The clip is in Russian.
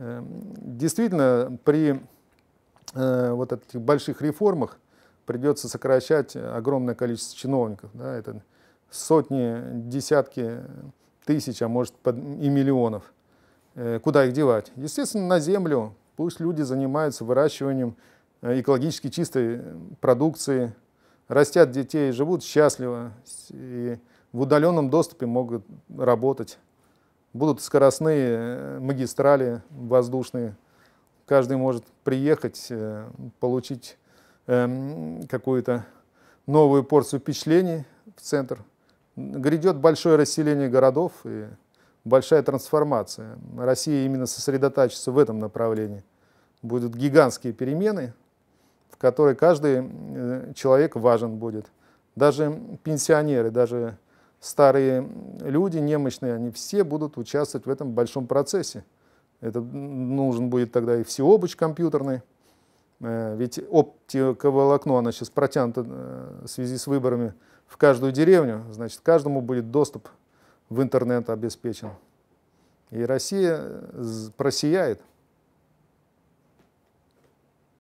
Эм, действительно, при э, вот этих больших реформах придется сокращать огромное количество чиновников. Да, это сотни, десятки тысяч, а может и миллионов. Э, куда их девать? Естественно, на землю. Пусть люди занимаются выращиванием э, экологически чистой продукции, растят детей, живут счастливо и в удаленном доступе могут работать. Будут скоростные э, магистрали воздушные. Каждый может приехать, э, получить эм, какую-то новую порцию впечатлений в центр. Грядет большое расселение городов и большая трансформация. Россия именно сосредотачивается в этом направлении. Будут гигантские перемены, в которые каждый э, человек важен будет. Даже пенсионеры, даже старые люди, немощные, они все будут участвовать в этом большом процессе. Это нужен будет тогда и всеобуч компьютерный, э, ведь оптика волокно, она сейчас протянута э, в связи с выборами в каждую деревню, значит, каждому будет доступ в интернет обеспечен. И Россия э, просияет.